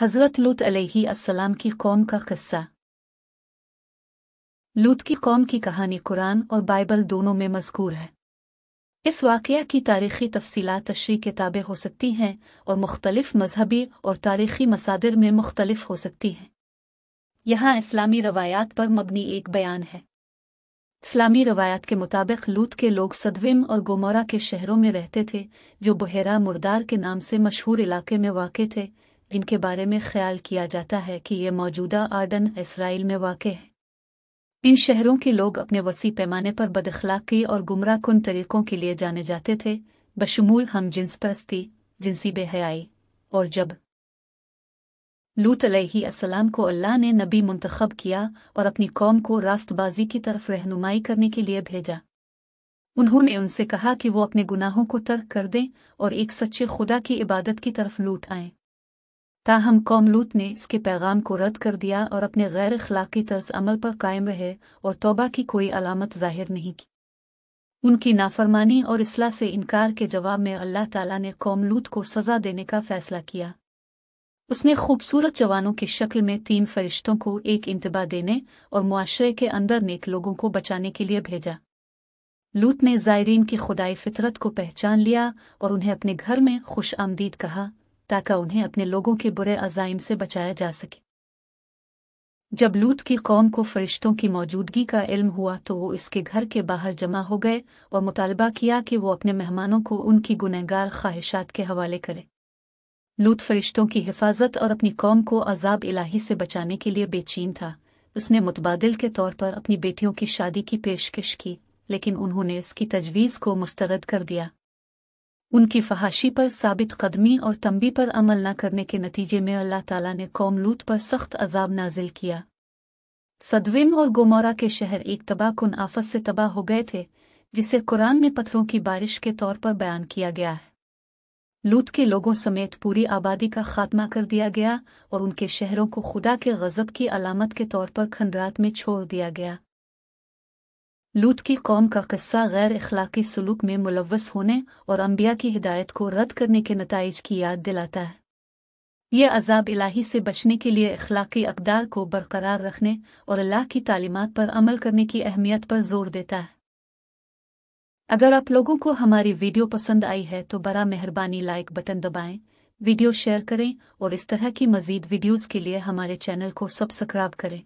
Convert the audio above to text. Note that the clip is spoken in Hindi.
हज़रत लूत अलैहिस्सलाम की कौम का किस्सा लूत की कौम की कहानी कुरान और बाइबल दोनों में मजकूर है इस वाकया की तारीखी तफसीला तशरी किताबें हो सकती हैं और मुख्तलिफ मजहबी और तारीखी मसादर में मुख्तलिफ हो सकती हैं यहाँ इस्लामी रवायात पर मबनी एक बयान है इस्लामी रवायात के मुताबिक लूत के लोग सदविम और गोमोरा के शहरों में रहते थे जो बहरा मुर्दार के नाम से मशहूर इलाके में वाक़ थे जिनके बारे में ख्याल किया जाता है कि ये मौजूदा आर्डन इसराइल में वाक़ है इन शहरों के लोग अपने वसी पैमाने पर बदखलाकी और गुमराह कन तरीक़ों के लिए जाने जाते थे बशमूल हम जिन्स परस्ती जिनसी बेहयाई और जब लूत असलाम को अल्लाह ने नबी मुंतखब किया और अपनी कौम को रास्तबाजी की तरफ रहनुमाई करने के लिए भेजा उन्होंने उनसे कहा कि वो अपने गुनाहों को तर्क कर दें और एक सच्चे खुदा की इबादत की तरफ लूट आएं ताहम कौम लूत ने इसके पैगाम को रद्द कर दिया और अपने गैर अखलाकी तर्ज अमल पर कायम रहे और तोबा की कोई अलामत जाहिर नहीं की उनकी नाफरमानी और इसलाह से इनकार के जवाब में अल्लाह ताला ने कौम लूत को सजा देने का फैसला किया उसने खूबसूरत जवानों की शक्ल में तीन फरिश्तों को एक इंतबाह देने और मुआशरे के अंदर नेक लोगों को बचाने के लिए भेजा लूत ने जायरीन की खुदाई फितरत को पहचान लिया और उन्हें अपने घर में खुश आमदीद कहा ताकि उन्हें अपने लोगों के बुरे अजाइम से बचाया जा सके जब लूत की कौम को फरिश्तों की मौजूदगी का इल्म हुआ तो वो इसके घर के बाहर जमा हो गए और मुतालबा किया कि वो अपने मेहमानों को उनकी गुनहगार ख्वाहिशात के हवाले करे लूत फरिश्तों की हिफाजत और अपनी कौम को अजाब इलाही से बचाने के लिए बेचैन था उसने मुतबादल के तौर पर अपनी बेटियों की शादी की पेशकश की लेकिन उन्होंने इसकी तजवीज़ को मुस्तरद कर दिया उनकी फहाशी पर साबित कदमी और तंबी पर अमल न करने के नतीजे में अल्लाह ताला ने कौम लूत पर सख्त अजाब नाजिल किया सदविम और गोमोरा के शहर एक तबाह आफत से तबाह हो गए थे जिसे कुरान में पत्थरों की बारिश के तौर पर बयान किया गया है लूत के लोगों समेत पूरी आबादी का खात्मा कर दिया गया और उनके शहरों को खुदा के गज़ब की अलामत के तौर पर खंडरात में छोड़ दिया गया लूट की कौम का किस्सा गैर अखलाकी सलूक में मुलवस होने और अम्बिया की हिदायत को रद्द करने के नतज की याद दिलाता है यह अजाब इलाही से बचने के लिए अखलाकी अकदार को बरकरार रखने और अल्लाह की तालीमत पर अमल करने की अहमियत पर जोर देता है अगर आप लोगों को हमारी वीडियो पसंद आई है तो बड़ा मेहरबानी लाइक बटन दबाएं, वीडियो शेयर करें और इस तरह की मजीद वीडियोज़ के लिए हमारे चैनल को सब्सक्राइब करें